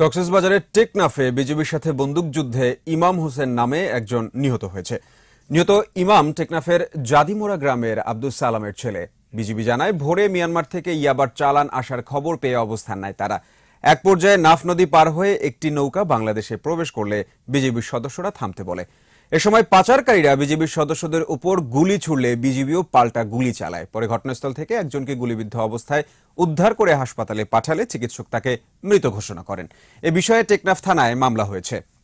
কক্সবাজারের টেকনাফে বিজেপির সাথে বন্দুকযুদ্ধে ইমাম হোসেন নামে একজন নিহত হয়েছে নিহত ইমাম টেকনাফের জাদিমোরা গ্রামের আব্দুল সালামের ছেলে বিজিবি জানায় ভোরে মিয়ানমার থেকে ইয়াবার চালান আসার খবর পেয়ে অবস্থান নেয় তারা এক পর্যায়ে নাফ নদী পার হয়ে একটি নৌকা বাংলাদেশে প্রবেশ করলে বিজেপির সদস্যরা থামতে বলে এ সময় পাচারকারীরা বিজিবির সদস্যদের উপর গুলি ছুড়লে বিজিবিও পাল্টা গুলি চালায় পরে ঘটনাস্থল থেকে একজনকে গুলিবিদ্ধ অবস্থায় উদ্ধার করে হাসপাতালে পাঠালে চিকিৎসক তাকে মৃত ঘোষণা করেন এ বিষয়ে টেকনাফ থানায় মামলা হয়েছে